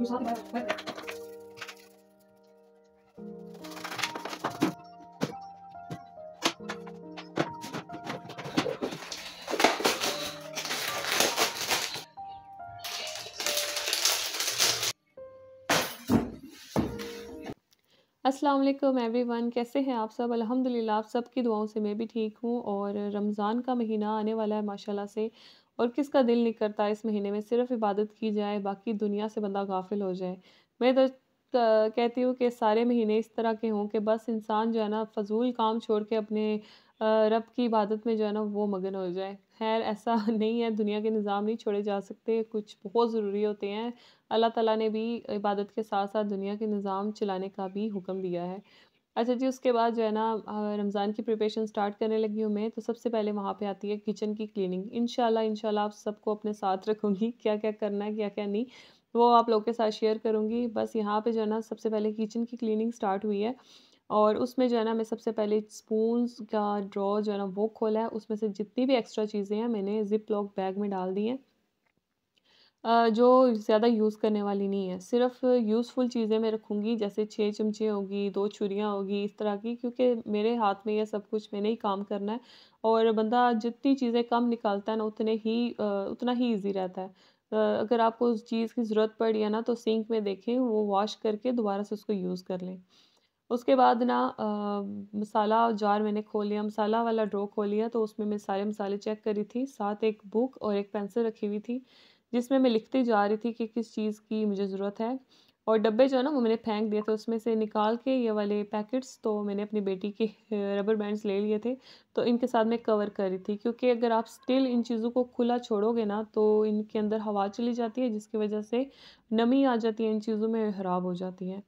Here's the equipment. Aslam everyone कैसे हैं आप सब अल्हम्दुलिल्लाह आप सब की दुआओं से मैं भी ठीक हूँ और रमज़ान का महीना आने वाला है माशाल्लाह से और किसका दिल नहीं करता इस महीने में सिर्फ इबादत की जाए बाकी दुनिया से बंदा गाफिल हो जाए मैं तो कहती हूँ कि सारे महीने इस तरह के हों कि बस इंसान जो है ना फजूल काम छोड़ के अपने रब की इबादत में जो है ना वो मगन हो जाए खैर ऐसा नहीं है दुनिया के निज़ाम नहीं छोड़े जा सकते कुछ बहुत ज़रूरी होते हैं अल्लाह ताला ने भी इबादत के साथ साथ दुनिया के निज़ाम चलाने का भी हुक्म दिया है अच्छा जी, उसके बाद जो है ना रमज़ान की प्रिपरेशन स्टार्ट करने लगी हूँ मैं, तो सबसे पहले वहाँ पे आती है किचन की क्लीनिंग। इन शाला आप सबको अपने साथ रखूँगी, क्या-क्या करना है, क्या-क्या नहीं, वो आप लोगों के साथ शेयर करूँगी। बस यहाँ पे जो है ना सबसे पहले किचन की क्लीनिंग स्टार्ट हुई है और उसमें जो है ना मैं सबसे पहले स्पून्स का ड्रॉ जो है ना वो खोला है, उसमें से जितनी भी एक्स्ट्रा चीज़ें हैं मैंने ज़िप लॉक बैग में डाल दी हैं। जो ज़्यादा यूज़ करने वाली नहीं है सिर्फ यूज़फुल चीज़ें मैं रखूँगी जैसे छः चमचे होगी दो छुरियाँ होगी इस तरह की क्योंकि मेरे हाथ में यह सब कुछ मैंने ही काम करना है और बंदा जितनी चीज़ें कम निकालता है ना उतने ही उतना ही ईजी रहता है अगर आपको उस चीज़ की ज़रूरत पड़ी है ना तो सिंक में देखें वो वॉश करके दोबारा से उसको यूज़ कर लें उसके बाद ना आ, मसाला जार मैंने खोल लिया मसाला वाला ड्रॉ खोल लिया तो उसमें मैं सारे मसाले चेक करी थी साथ एक बुक और एक पेंसिल रखी हुई थी जिसमें मैं लिखती जा रही थी कि किस चीज़ की मुझे ज़रूरत है और डब्बे जो है ना वो मैंने फेंक दिए थे उसमें से निकाल के ये वाले पैकेट्स तो मैंने अपनी बेटी के रबर बैंड्स ले लिए थे तो इनके साथ मैं कवर कर रही थी क्योंकि अगर आप स्टिल इन चीज़ों को खुला छोड़ोगे ना तो इनके अंदर हवा चली जाती है जिसकी वजह से नमी आ जाती है इन चीज़ों में खराब हो जाती है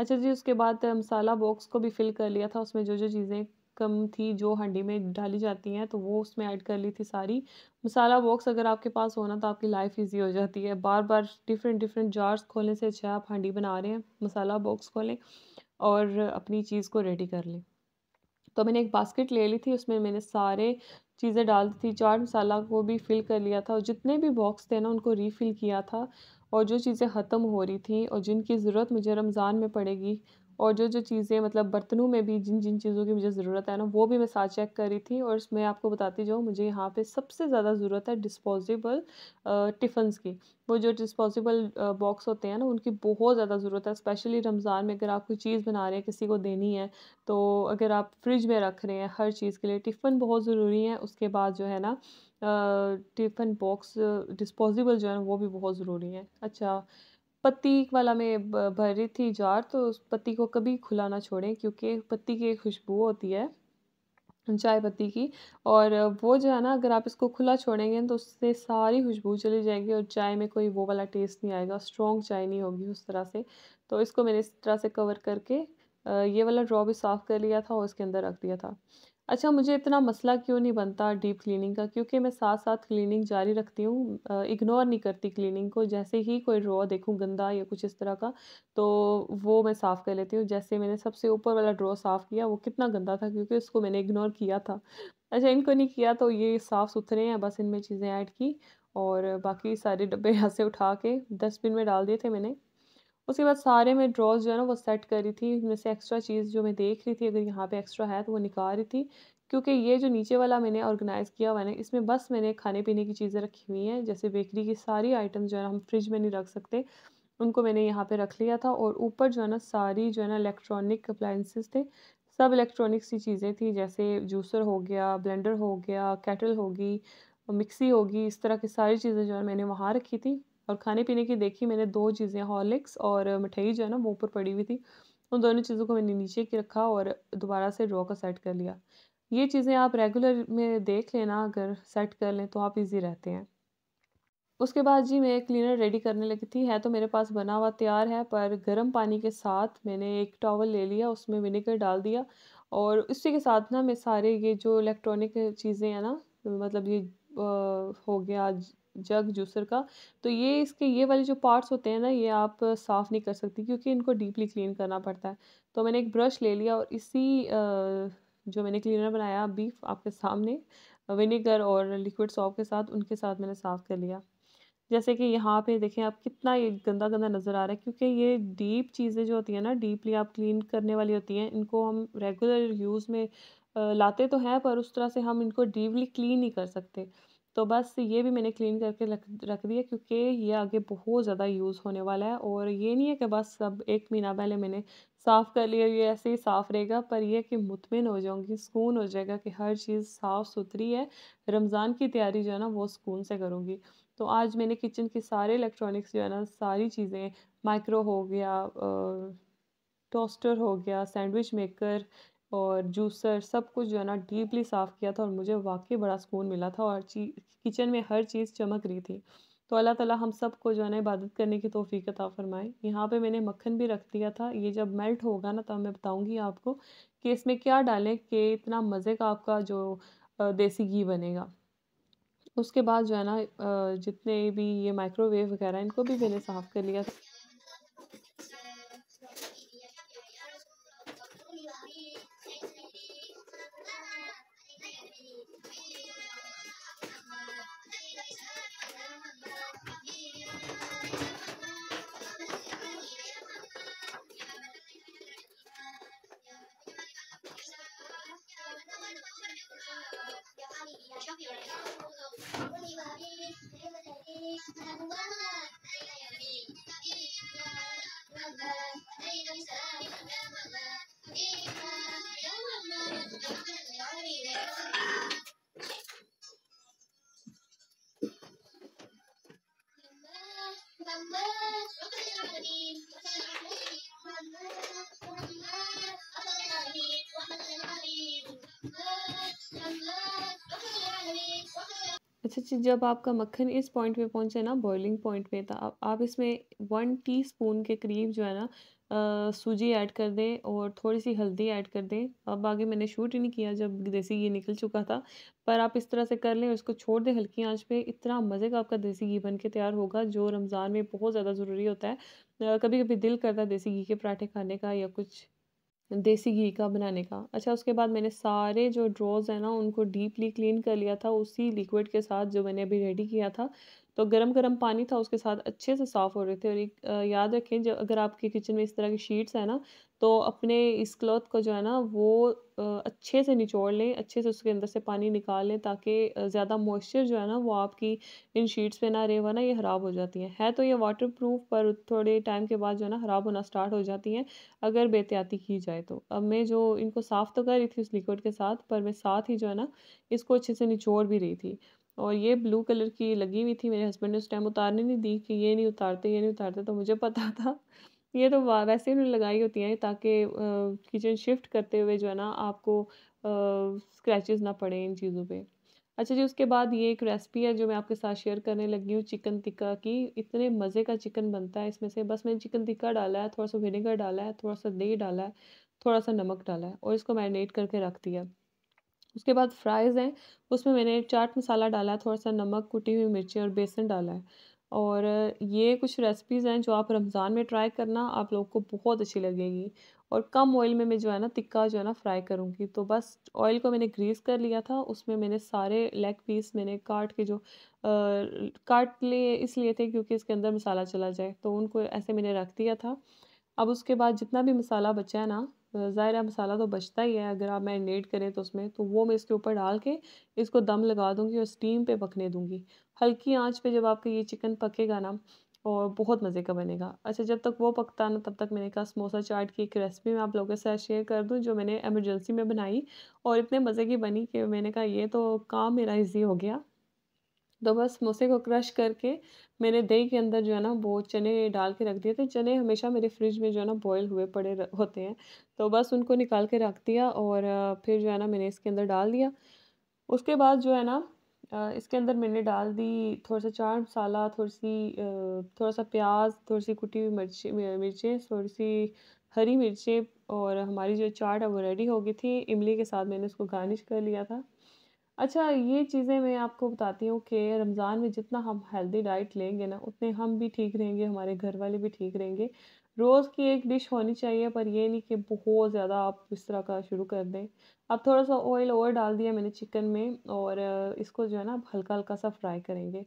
अच्छा जी उसके बाद मसाला बॉक्स को भी फिल कर लिया था उसमें जो जो चीज़ें कम थी जो हंडी में डाली जाती हैं तो वो उसमें ऐड कर ली थी सारी मसाला बॉक्स अगर आपके पास होना तो आपकी लाइफ इजी हो जाती है बार बार डिफरेंट डिफरेंट जार्स खोलने से अच्छा आप हंडी बना रहे हैं मसाला बॉक्स खोलें और अपनी चीज़ को रेडी कर लें तो मैंने एक बास्केट ले ली थी उसमें मैंने सारे चीज़ें डाल दी थी चाट मसाला को भी फिल कर लिया था और जितने भी बॉक्स थे ना उनको रीफ़िल किया था और जो चीज़ें ख़त्म हो रही थी और जिनकी ज़रूरत मुझे रमज़ान में पड़ेगी और जो जो चीज़ें मतलब बर्तनों में भी जिन जिन चीज़ों की मुझे ज़रूरत है ना वो भी मैं साथ चेक कर रही थी और मैं आपको बताती जाऊँ मुझे यहाँ पे सबसे ज़्यादा ज़रूरत है डिस्पोजेबल टिफ़न्स की वो जो डिस्पोजेबल बॉक्स होते हैं ना उनकी बहुत ज़्यादा ज़रूरत है स्पेशली रमज़ान में अगर आप कोई चीज़ बना रहे हैं किसी को देनी है तो अगर आप फ्रिज में रख रहे हैं हर चीज़ के लिए टिफ़न बहुत ज़रूरी है उसके बाद जो है ना टिफ़न बॉक्स डिस्पोजेबल जो है ना वो भी बहुत ज़रूरी है अच्छा पत्ती वाला में भर रही थी जार तो उस पत्ती को कभी खुला ना छोड़ें क्योंकि पत्ती की एक खुशबू होती है चाय पत्ती की और वो जो है ना अगर आप इसको खुला छोड़ेंगे तो उससे सारी खुशबू चली जाएगी और चाय में कोई वो वाला टेस्ट नहीं आएगा स्ट्रॉन्ग चाय नहीं होगी उस तरह से तो इसको मैंने इस तरह से कवर करके ये वाला ड्रॉ भी साफ़ कर लिया था और इसके अंदर रख दिया था अच्छा मुझे इतना मसला क्यों नहीं बनता डीप क्लीनिंग का क्योंकि मैं साथ साथ क्लीनिंग जारी रखती हूँ इग्नोर नहीं करती क्लीनिंग को जैसे ही कोई ड्रॉ देखूँ गंदा या कुछ इस तरह का तो वो मैं साफ़ कर लेती हूँ जैसे मैंने सबसे ऊपर वाला ड्रॉ साफ़ किया वो कितना गंदा था क्योंकि उसको मैंने इग्नोर किया था अच्छा इनको नहीं किया तो ये साफ़ सुथरे हैं बस इनमें चीज़ें ऐड की और बाकी सारे डब्बे यहाँ से उठा के डस्टबिन में डाल दिए थे मैंने उसके बाद सारे मैं ड्रॉज जो है ना वो सेट कर रही थी उनमें से एक्स्ट्रा चीज़ जो मैं देख रही थी अगर यहाँ पे एक्स्ट्रा है तो वो निकाल रही थी क्योंकि ये जो नीचे वाला मैंने ऑर्गेनाइज़ किया हुआ है ना इसमें बस मैंने खाने पीने की चीज़ें रखी हुई हैं जैसे बेकरी की सारी आइटम जो है हम फ्रिज में नहीं रख सकते उनको मैंने यहाँ पे रख लिया था और ऊपर जो है ना सारी जो है ना इलेक्ट्रॉनिक अप्लाइंसिस थे सब इलेक्ट्रॉनिक्स की चीज़ें थी जैसे जूसर हो गया ब्लेंडर हो गया कैटल होगी मिक्सी होगी इस तरह की सारी चीज़ें जो है मैंने वहाँ रखी थी और खाने पीने की देखी मैंने दो चीज़ें हॉर्लिक्स और मिठाई जो है ना वो ऊपर पड़ी हुई थी उन दोनों चीज़ों को मैंने नीचे की रखा और दोबारा से ड्रॉ का सेट कर लिया ये चीज़ें आप रेगुलर में देख लेना अगर सेट कर लें तो आप इजी रहते हैं उसके बाद जी मैं क्लीनर रेडी करने लगी थी है तो मेरे पास बना हुआ तैयार है पर गर्म पानी के साथ मैंने एक टॉवल ले लिया उसमें विनेगर डाल दिया और उसी के साथ ना मैं सारे ये जो इलेक्ट्रॉनिक चीज़ें हैं ना मतलब ये आ, हो गया जग जूसर का तो ये इसके ये वाले जो पार्ट्स होते हैं ना ये आप साफ़ नहीं कर सकती क्योंकि इनको डीपली क्लीन करना पड़ता है तो मैंने एक ब्रश ले लिया और इसी जो मैंने क्लीनर बनाया बीफ आपके सामने विनेगर और लिक्विड सॉप के साथ उनके साथ मैंने साफ़ कर लिया जैसे कि यहाँ पे देखें आप कितना ये गंदा गंदा नज़र आ रहा है क्योंकि ये डीप चीज़ें जो होती हैं ना डीपली आप क्लीन करने वाली होती हैं इनको हम रेगुलर यूज़ में लाते तो हैं पर उस तरह से हम इनको डीपली क्लीन नहीं कर सकते तो बस ये भी मैंने क्लीन करके रख रख दिया क्योंकि ये आगे बहुत ज़्यादा यूज़ होने वाला है और ये नहीं है कि बस अब एक महीना पहले मैंने साफ़ कर लिया ये ऐसे ही साफ़ रहेगा पर यह कि मुतमिन हो जाऊँगी सुकून हो जाएगा कि हर चीज़ साफ़ सुथरी है रमज़ान की तैयारी जो है ना वो सुकून से करूँगी तो आज मैंने किचन की सारे इलेक्ट्रॉनिक्स जो है ना सारी चीज़ें माइक्रो हो गया टोस्टर हो गया सैंडविच मेकर और जूसर सब कुछ जो है ना डीपली साफ़ किया था और मुझे वाकई बड़ा सुकून मिला था और किचन में हर चीज़ चमक रही थी तो अल्लाह ताला हम सब को जो है ना इबादत करने की तोफ़ी अता फ़रमाए यहाँ पे मैंने मक्खन भी रख दिया था ये जब मेल्ट होगा ना तब मैं बताऊँगी आपको कि इसमें क्या डालें कि इतना मज़े का आपका जो देसी घी बनेगा उसके बाद जो है ना जितने भी ये माइक्रोवेव वगैरह इनको भी मैंने साफ़ कर लिया अच्छा चीज़ जब आपका मक्खन इस पॉइंट पे पहुँचे ना बॉइलिंग पॉइंट पे तो आप, आप इसमें वन टीस्पून के करीब जो है ना सूजी ऐड कर दें और थोड़ी सी हल्दी ऐड कर दें अब आगे मैंने शूट ही नहीं किया जब देसी घी निकल चुका था पर आप इस तरह से कर लें उसको छोड़ दें हल्की आंच पे इतना मज़े का आपका देसी घी बन के तैयार होगा जो रमज़ान में बहुत ज़्यादा ज़रूरी होता है कभी कभी दिल करता है देसी घी के पराठे खाने का या कुछ देसी घी का बनाने का अच्छा उसके बाद मैंने सारे जो ड्रॉज हैं ना उनको डीपली क्लीन कर लिया था उसी लिक्विड के साथ जो मैंने अभी रेडी किया था तो गर्म गर्म पानी था उसके साथ अच्छे से साफ़ हो रहे थे और एक याद रखें जब अगर आपके किचन में इस तरह की शीट्स है ना तो अपने इस क्लॉथ को जो है ना वो अच्छे से निचोड़ लें अच्छे से उसके अंदर से पानी निकाल लें ताकि ज़्यादा मॉइस्चर जो है ना वो आपकी इन शीट्स पे ना रहे वरना ये ख़राब हो जाती हैं है तो ये वाटर प्रूफ पर थोड़े टाइम के बाद जो है ना ख़राब होना स्टार्ट हो जाती हैं अगर बेहतियाती की जाए तो अब मैं जो इनको साफ़ तो कर रही थी उस लिक्विड के साथ पर मैं साथ ही जो है ना इसको अच्छे से निचोड़ भी रही थी और ये ब्लू कलर की लगी हुई थी मेरे हस्बैंड ने उस टाइम उतारने नहीं दी कि ये नहीं उतारते ये नहीं उतारते तो मुझे पता था ये तो वैसे ही उन्होंने लगाई होती हैं ताकि किचन शिफ्ट करते हुए जो है ना आपको स्क्रैचेस ना पड़े इन चीज़ों पे अच्छा जी उसके बाद ये एक रेसिपी है जो मैं आपके साथ शेयर करने लगी हूँ चिकन टिक्का की इतने मज़े का चिकन बनता है इसमें से बस मैंने चिकन टिक्का डाला है थोड़ा सा विनेगर डाला है थोड़ा सा दही डाला है थोड़ा सा नमक डाला है और इसको मैरिनेट करके रख दिया उसके बाद फ्राइज़ हैं उसमें मैंने चाट मसाला डाला थोड़ा सा नमक कुटी हुई मिर्ची और बेसन डाला है और ये कुछ रेसिपीज़ हैं जो आप रमज़ान में ट्राई करना आप लोग को बहुत अच्छी लगेगी और कम ऑयल में मैं जो है ना तिक्का जो है ना फ्राई करूँगी तो बस ऑयल को मैंने ग्रीस कर लिया था उसमें मैंने सारे लेग पीस मैंने काट के जो आ, काट लिए इसलिए थे क्योंकि इसके अंदर मसाला चला जाए तो उनको ऐसे मैंने रख दिया था अब उसके बाद जितना भी मसाला बचा है ना ज़ाहिर है मसाला तो बचता ही है अगर आप मैरिनेट करें तो उसमें तो वो मैं इसके ऊपर डाल के इसको दम लगा दूँगी और स्टीम पे पकने दूँगी हल्की आंच पे जब आपका ये चिकन पकेगा ना और बहुत मज़े का बनेगा अच्छा जब तक वो पकता ना तब तक मैंने कहा समोसा चाट की एक रेसिपी मैं आप लोगों के साथ शेयर कर दूं जो मैंने एमरजेंसी में बनाई और इतने मज़े की बनी कि मैंने कहा ये तो काम मेरा इजी हो गया तो बस समोसे को क्रश करके मैंने दही के अंदर जो है ना वो चने डाल के रख दिए थे चने हमेशा मेरे फ्रिज में जो है ना बॉयल हुए पड़े होते हैं तो बस उनको निकाल के रख दिया और फिर जो है ना मैंने इसके अंदर डाल दिया उसके बाद जो है ना इसके अंदर मैंने डाल दी थोड़ा सा चाट मसाला थोड़ी सी थोड़ा सा प्याज थोड़ी सी कुटी हुई मिर्ची मिर्चें थोड़ी सी हरी मिर्चें और हमारी जो चाट है वो रेडी हो गई थी इमली के साथ मैंने उसको गार्निश कर लिया था अच्छा ये चीज़ें मैं आपको बताती हूँ कि रमज़ान में जितना हम हेल्दी डाइट लेंगे ना उतने हम भी ठीक रहेंगे हमारे घर वाले भी ठीक रहेंगे रोज़ की एक डिश होनी चाहिए पर ये नहीं कि बहुत ज़्यादा आप इस तरह का शुरू कर दें अब थोड़ा सा ऑयल और डाल दिया मैंने चिकन में और इसको जो है ना हल्का हल्का सा फ्राई करेंगे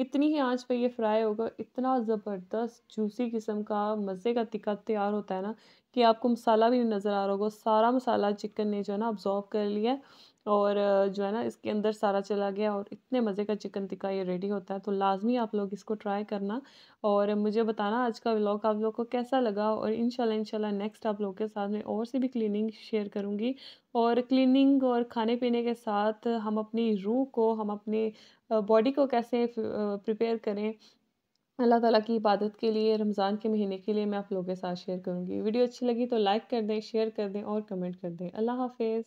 इतनी ही आंच पे ये फ्राई होगा इतना ज़बरदस्त जूसी किस्म का मज़े का तिक्का तैयार होता है ना कि आपको मसाला भी नज़र आ रहा होगा सारा मसाला चिकन ने जो है ना अब्जॉर्व कर लिया और जो है ना इसके अंदर सारा चला गया और इतने मज़े का चिकन टिक्का ये रेडी होता है तो लाजमी आप लोग इसको ट्राई करना और मुझे बताना आज का व्लॉग आप लोग को कैसा लगा और इनशाला इनशाला नेक्स्ट आप लोग के साथ में और से भी क्लीनिंग शेयर करूँगी और क्लीनिंग और खाने पीने के साथ हम अपनी रूह को हम अपनी बॉडी को कैसे प्रिपेयर करें अल्लाह ताला की इबादत के लिए रमज़ान के महीने के लिए मैं आप लोगों के साथ शेयर करूँगी वीडियो अच्छी लगी तो लाइक कर दें शेयर कर दें और कमेंट कर दें अल्लाह हाफिज़